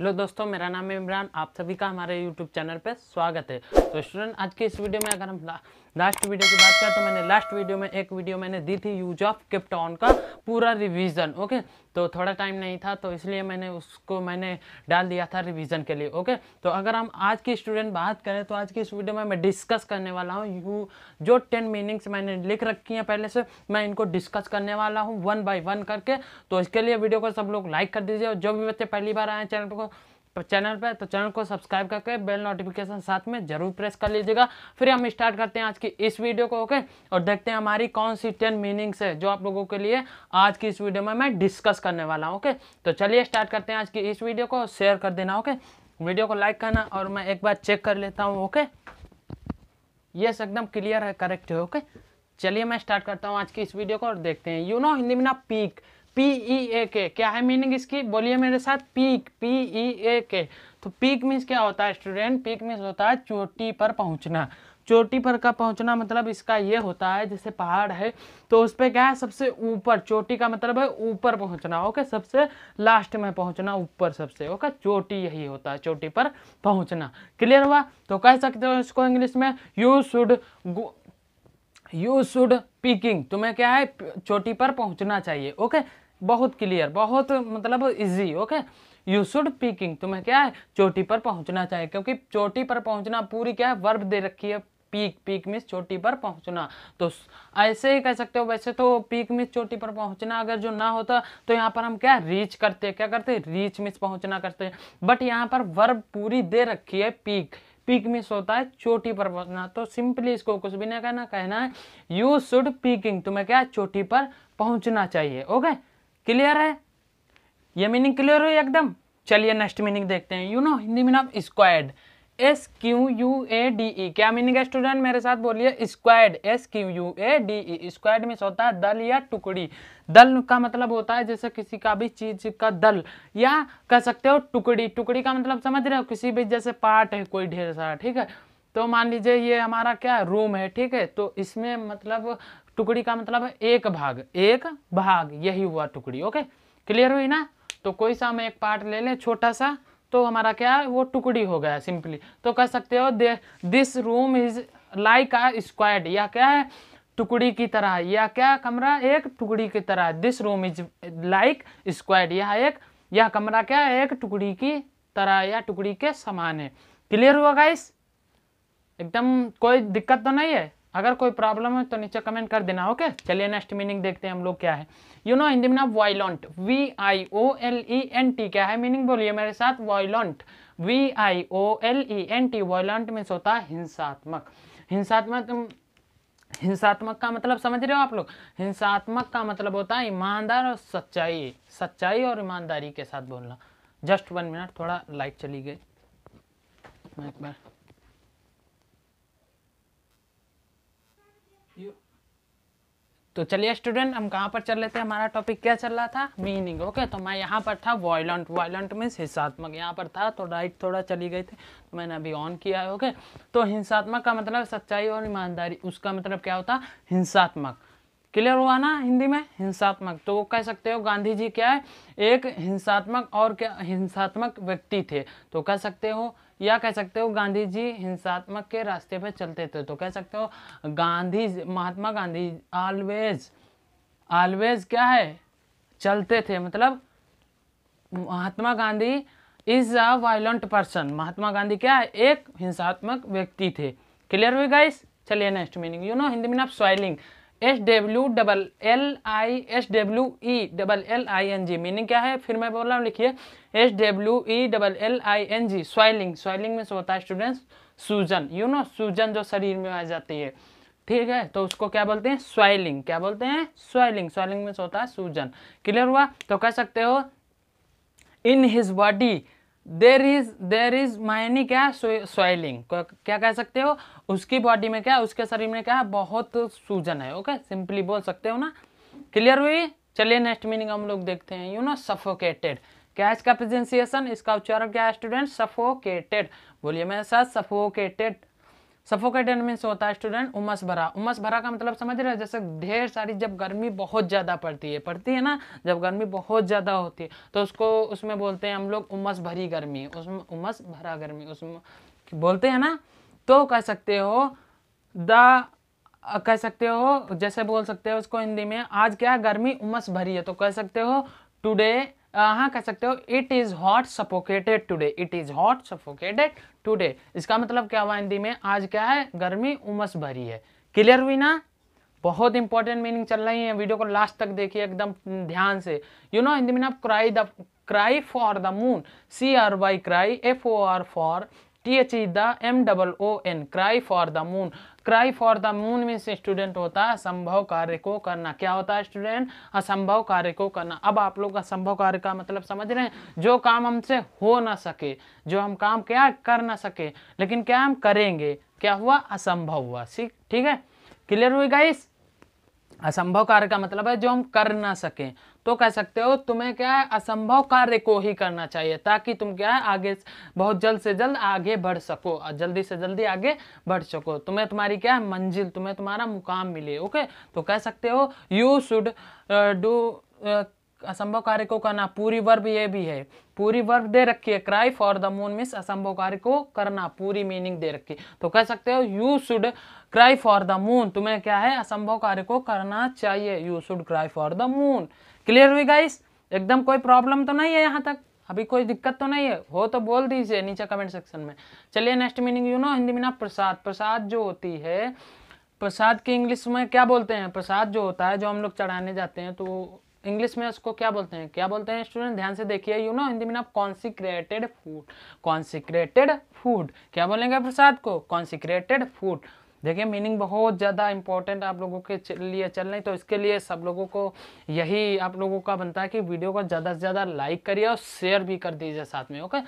hello दोस्तों मेरा नाम है इमरान आप सभी का हमारे यूट्यूब चैनल पर स्वागत है तो स्टूडेंट आज के इस वीडियो में अगर हम लास्ट वीडियो की बात करें तो मैंने लास्ट वीडियो में एक वीडियो मैंने दी थी यूज ऑफ किप्टॉन का पूरा रिवीजन ओके तो थोड़ा टाइम नहीं था तो इसलिए मैंने उसको मैंने डाल दिया था रिवीजन के लिए ओके तो अगर हम आज की स्टूडेंट बात करें तो आज की इस वीडियो में मैं डिस्कस करने वाला हूँ यू जो टेन मीनिंग्स मैंने लिख रखी हैं पहले से मैं इनको डिस्कस करने वाला हूँ वन बाई वन करके तो इसके लिए वीडियो को सब लोग लाइक कर दीजिए और जो भी बच्चे पहली बार आए चैनल को तो चैनल पर तो चैनल को सब्सक्राइब करके बेल नोटिफिकेशन साथ में जरूर प्रेस कर लीजिएगा फिर हम स्टार्ट करते हैं आज की इस वीडियो को ओके और देखते हैं हमारी कौन सी टेन मीनिंग्स है जो आप लोगों के लिए आज की इस वीडियो में मैं डिस्कस करने वाला हूँ ओके तो चलिए स्टार्ट करते हैं आज की इस वीडियो को शेयर कर देना ओके वीडियो को लाइक करना और मैं एक बार चेक कर लेता हूँ ओके यस एकदम क्लियर है करेक्ट है ओके चलिए मैं स्टार्ट करता हूँ आज की इस वीडियो को और देखते हैं यू नो हिंदी में ना पीक पीई ए के क्या है मीनिंग इसकी बोलिए मेरे साथ पीक पीई ए के तो पीक मीन्स क्या होता है स्टूडेंट पीक मीन्स होता है चोटी पर पहुंचना चोटी पर का पहुंचना मतलब इसका ये होता है जैसे पहाड़ है तो उस पर क्या है सबसे ऊपर चोटी का मतलब है ऊपर पहुंचना ओके सबसे लास्ट में पहुंचना ऊपर सबसे ओके चोटी यही होता है चोटी पर पहुंचना क्लियर हुआ तो कह सकते हो इसको इंग्लिश में you should you should peaking तुम्हें क्या है चोटी पर पहुंचना चाहिए ओके बहुत क्लियर बहुत मतलब easy okay you should peaking तुम्हें क्या है चोटी पर पहुंचना चाहिए क्योंकि चोटी पर पहुंचना पूरी क्या है वर्ब दे रखी है पीक पीक मिस चोटी पर पहुंचना तो ऐसे ही कह सकते हो वैसे तो पीक मिस चोटी पर पहुंचना अगर जो ना होता तो यहाँ पर हम क्या रीच करते क्या करते रीच मिस पहुंचना करते हैं बट यहाँ पर वर्ब पूरी दे रखी है पीक पीक मिस होता है चोटी पर पहुंचना तो सिंपली इसको कुछ भी नहीं कहना कहना है यू शुड पीकिंग तुम्हें क्या चोटी पर पहुंचना चाहिए ओके क्लियर है ये मीनिंग क्लियर हुई एकदम चलिए नेक्स्ट मीनिंग देखते हैं you know Hindi meaning of squad S Q U A D E क्या मीनिंग है स्टूडेंट मेरे साथ बोलिए squad S Q U A D E squad mean होता है दल या टुकड़ी दल का मतलब होता है जैसे किसी का भी चीज का दल या कह सकते हो टुकड़ी टुकड़ी का मतलब समझ रहे हो किसी भी जैसे पार्ट है कोई ढेर सारा ठीक है तो मान लीजिए ये हमारा क्या है रूम है ठीक है तो इसमें मतलब टुकड़ी का मतलब है एक भाग एक भाग यही हुआ टुकड़ी ओके क्लियर हुई ना तो कोई सा हम एक पार्ट ले लें छोटा सा तो हमारा क्या है वो टुकड़ी हो गया सिंपली तो कह सकते हो they this room is like a squad या क्या है टुकड़ी की तरह या क्या कमरा एक टुकड़ी की तरह this room is like squad यह एक यह कमरा क्या है एक टुकड़ी की तरह या टुकड़ी के समान है क्लियर हुआ गाइस एकदम कोई दिक्कत तो नहीं है अगर कोई प्रॉब्लम है तो नीचे कमेंट कर देना ओके चलिए नेक्स्ट मीनिंग देखते हैं हम लोग क्या है यू नो हिंदी में ना V I O L E N T क्या है मीनिंग बोलिए मेरे साथ violent V I O L E N T violent means होता है हिंसात्मक हिंसात्मक हिंसात्मक का मतलब समझ रहे हो आप लोग हिंसात्मक का मतलब होता है ईमानदार और सच्चाई सच्चाई और ईमानदारी के साथ बोलना जस्ट वन मिनट थोड़ा लाइट चली गई एक बार तो चलिए स्टूडेंट हम कहाँ पर चल रहे थे हमारा टॉपिक क्या चल रहा था मीनिंग ओके तो मैं यहाँ पर था वॉयलेंट वायलेंट मीन्स हिंसात्मक यहाँ पर था तो राइट थोड़ा चली गई थी तो मैंने अभी ऑन किया है ओके तो हिंसात्मक का मतलब सच्चाई और ईमानदारी उसका मतलब क्या होता हिंसात्मक क्लियर हुआ ना हिंदी में हिंसात्मक तो वो कह सकते हो गांधी जी क्या है एक हिंसात्मक और क्या हिंसात्मक व्यक्ति थे तो कह सकते हो या कह सकते हो गांधी जी हिंसात्मक के रास्ते पर चलते थे तो कह सकते हो गांधी महात्मा गांधी ऑलवेज ऑलवेज क्या है चलते थे मतलब Mahatma Gandhi is a violent person Mahatma Gandhi क्या है एक हिंसात्मक व्यक्ति थे क्लियर हुई गाइस चलिए next meaning you know Hindi mean of swelling S W double L I S W E double L I N G meaning क्या है फिर मैं बोल रहा हूँ लिखिए S W E double L I N G swelling swelling में से होता है स्टूडेंट्स सूजन यू नो सूजन जो शरीर में आ जाती है ठीक है तो उसको क्या बोलते हैं स्वाइलिंग क्या बोलते हैं स्वाइलिंग स्वाइलिंग में से होता है सूजन क्लियर हुआ तो कह सकते हो in his body there is there is many क्या स्वेलिंग क्या कह सकते हो उसकी बॉडी में क्या उसके शरीर में क्या है बहुत सूजन है ओके सिंपली बोल सकते हो ना क्लियर हुई चलिए नेक्स्ट मीनिंग हम लोग देखते हैं यू नो सफोकेटेड क्या इसका प्रेजेंसिएशन इसका उच्चारण क्या है स्टूडेंट सफोकेटेड बोलिए मेरे साथ सफोकेटेड सफोकेटेड मीन्स होता है स्टूडेंट उमस भरा उमस भरा का मतलब समझ रहे हो जैसे ढेर सारी जब गर्मी बहुत ज़्यादा पड़ती है पड़ती है ना जब गर्मी बहुत ज़्यादा होती है तो उसको उसमें बोलते हैं हम लोग उमस भरी गर्मी उसमें उमस भरा गर्मी उसमें बोलते हैं ना तो कह सकते हो द कह सकते हो जैसे बोल सकते हो उसको हिंदी में आज क्या गर्मी उमस भरी है तो कह सकते हो टुडे Uh, हाँ कह सकते हो it is hot suffocated today it is hot suffocated today इसका मतलब क्या हुआ हिंदी में आज क्या है गर्मी उमस भरी है क्लियर हुई ना बहुत इंपॉर्टेंट मीनिंग चल रही है वीडियो को लास्ट तक देखिए एकदम ध्यान से यू नो हिंदी में ना cry the cry for the moon C R Y cry F O R for T H E the M double O N cry for the moon cry for the moon means student होता है असंभव कार्य को करना क्या होता है student असंभव कार्य को करना अब आप लोग असंभव कार्य का मतलब समझ रहे हैं जो काम हमसे हो ना सके जो हम काम क्या कर ना सके लेकिन क्या हम करेंगे क्या हुआ असंभव हुआ ठीक है क्लियर हुई गाइस असंभव कार्य का मतलब है जो हम कर ना सकें तो कह सकते हो तुम्हें क्या है असंभव कार्य को ही करना चाहिए ताकि तुम क्या है आगे बहुत जल्द से जल्द आगे बढ़ सको और जल्दी से जल्दी आगे बढ़ सको तुम्हें तुम्हारी क्या है मंजिल तुम्हें तुम्हारा मुकाम मिले ओके तो कह सकते हो यू शुड डू असंभव कार्य को करना पूरी वर्ब ये भी है पूरी वर्ब दे रखी है cry for the moon means असंभव कार्य को करना पूरी मीनिंग दे रखी तो कह सकते हो you should cry for the moon तुम्हें क्या है असंभव कार्य को करना चाहिए you should cry for the moon clear हुई गाइस एकदम कोई प्रॉब्लम तो नहीं है यहाँ तक अभी कोई दिक्कत तो नहीं है हो तो बोल दीजिए नीचे कमेंट सेक्शन में चलिए next meaning you know Hindi में ना प्रसाद प्रसाद जो होती है प्रसाद की इंग्लिश में क्या बोलते हैं प्रसाद जो होता है जो हम लोग चढ़ाने जाते हैं तो इंग्लिश में उसको क्या बोलते हैं क्या बोलते हैं स्टूडेंट ध्यान से देखिए यू नो हिंदी में आप कॉन्सिक्रेटेड फूड कॉन्सिक्रेटेड फूड क्या बोलेंगे प्रसाद को कॉन्सिक्रेटेड फूड देखिए मीनिंग बहुत ज़्यादा इंपॉर्टेंट आप लोगों के लिए चल रही तो इसके लिए सब लोगों को यही आप लोगों का बनता है कि वीडियो को ज़्यादा से ज़्यादा लाइक करिए और शेयर भी कर दीजिए साथ में ओके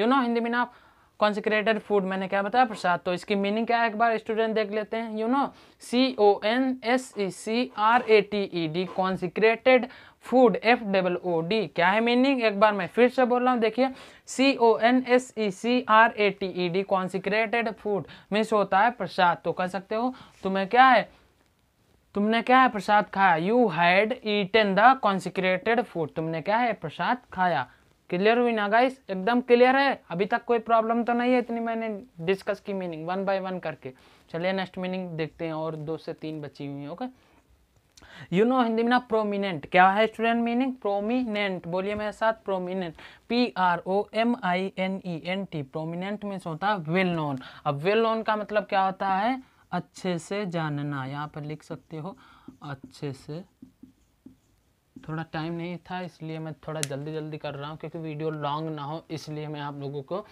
यू नो हिंदी में आप कॉन्सिक्रेटेड फूड मैंने क्या बताया प्रसाद तो इसकी मीनिंग क्या है एक बार स्टूडेंट देख लेते हैं you know C O N S E C R A T E D consecrated food F double O D क्या है मीनिंग एक बार मैं फिर से बोल रहा हूँ देखिए C O N S E C R A T E D consecrated food means होता है प्रसाद तो कह सकते हो तुम्हें क्या है तुमने क्या है प्रसाद खाया you had eaten the consecrated food तुमने क्या है प्रसाद खाया क्लियर हुई ना गाइस एकदम क्लियर है अभी तक कोई प्रॉब्लम तो नहीं है इतनी मैंने डिस्कस की मीनिंग वन बाय वन करके चलिए नेक्स्ट मीनिंग देखते हैं और दो से तीन बची हुई ओके यू नो हिंदी में ना प्रोमिनेंट क्या है स्टूडेंट मीनिंग प्रोमिनेंट बोलिए मेरे साथ prominent P R O M I N E N T prominent means होता है वेल नोन अब वेल नोन का मतलब क्या होता है अच्छे से जानना यहाँ पर लिख सकते हो अच्छे से थोड़ा टाइम नहीं था इसलिए मैं थोड़ा जल्दी जल्दी कर रहा हूँ क्योंकि वीडियो लॉन्ग ना हो इसलिए मैं आप लोगों को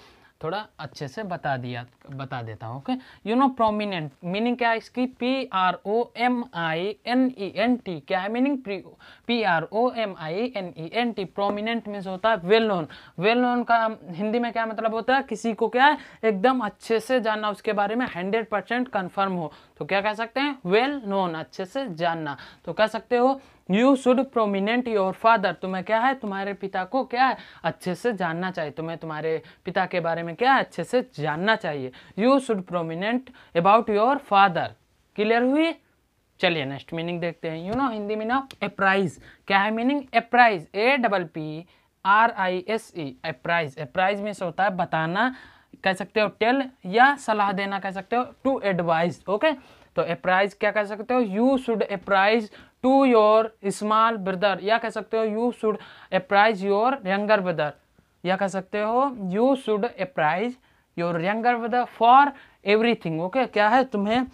थोड़ा अच्छे से बता दिया बता देता हूँ okay you know prominent meaning क्या है इसकी P R O M I N E N T क्या है meaning P R O M I N E N T prominent means होता है वेल नोन वेल नोन का हिंदी में क्या मतलब होता है किसी को क्या है एकदम अच्छे से जानना उसके बारे में हंड्रेड परसेंट कन्फर्म हो तो क्या कह सकते हैं वेल well नोन अच्छे से जानना तो कह सकते हो you should prominent your father तुम्हें क्या है तुम्हारे पिता को क्या है अच्छे से जानना चाहिए तुम्हें तुम्हारे पिता के बारे में क्या है अच्छे से जानना चाहिए you should prominent about your father clear हुई चलिए नेक्स्ट मीनिंग देखते हैं यू नो हिंदी में ना प्राइज क्या है meaning apprise A double P R I S E apprise apprise में से होता है बताना कह सकते हो टेल या सलाह देना कह सकते हो टू एडवाइज ओके तो अप्राइज क्या कह सकते हो you should apprise to your small brother या कह सकते हो you should apprise your younger brother या कह सकते हो you should apprise your younger brother for everything okay क्या है तुम्हें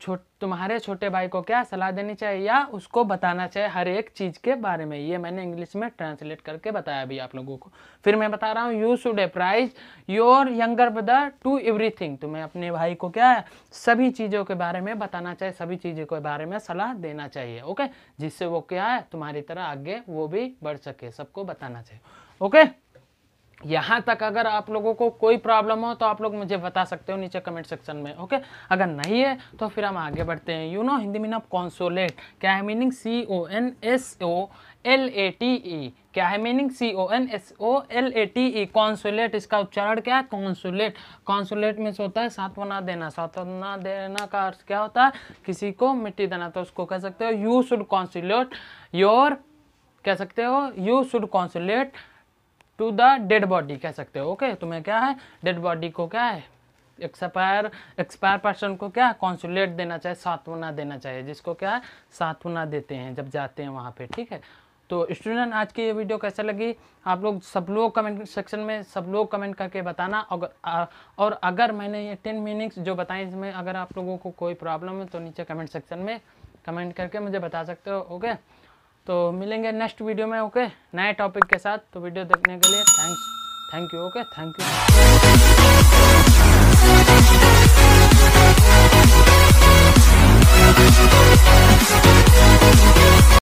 छोट तुम्हारे छोटे भाई को क्या सलाह देनी चाहिए या उसको बताना चाहिए हर एक चीज़ के बारे में ये मैंने इंग्लिश में ट्रांसलेट करके बताया अभी आप लोगों को फिर मैं बता रहा हूँ you should apprise your younger brother to everything तुम्हें अपने भाई को क्या है सभी चीज़ों के बारे में बताना चाहिए सभी चीज़ों के बारे में सलाह देना चाहिए ओके जिससे वो क्या है तुम्हारी तरह आगे वो भी बढ़ सके सबको बताना चाहिए ओके यहाँ तक अगर आप लोगों को कोई प्रॉब्लम हो तो आप लोग मुझे बता सकते हो नीचे कमेंट सेक्शन में ओके अगर नहीं है तो फिर हम आगे बढ़ते हैं you know Hindi mean of consolate क्या है meaning C O N S O L A T E क्या है meaning C O N S O L A T E consulate इसका उच्चारण क्या है कॉन्सुलेट कॉन्सुलेट में होता है सातवना देना सातवना देना का अर्थ क्या होता है किसी को मिट्टी देना तो उसको कह सकते हो यू शुड कॉन्सुलेट योर कह सकते हो you should consulate to the dead body कह सकते हो ओके तुम्हें क्या है डेड बॉडी को क्या है एक्सपायर एक्सपायर पर्सन को क्या कॉन्सुलेट देना चाहिए सातवना देना चाहिए जिसको क्या है सातवना देते हैं जब जाते हैं वहाँ पे ठीक है तो स्टूडेंट आज की ये वीडियो कैसे लगी आप लोग सब लोग कमेंट सेक्शन में सब लोग कमेंट करके बताना और और अगर मैंने ये टेन मीनिंग्स जो बताएं इसमें अगर आप लोगों को कोई प्रॉब्लम है तो नीचे कमेंट सेक्शन में कमेंट करके मुझे बता सकते हो ओके तो मिलेंगे नेक्स्ट वीडियो में ओके नए टॉपिक के साथ तो वीडियो देखने के लिए thanks thank you okay thank you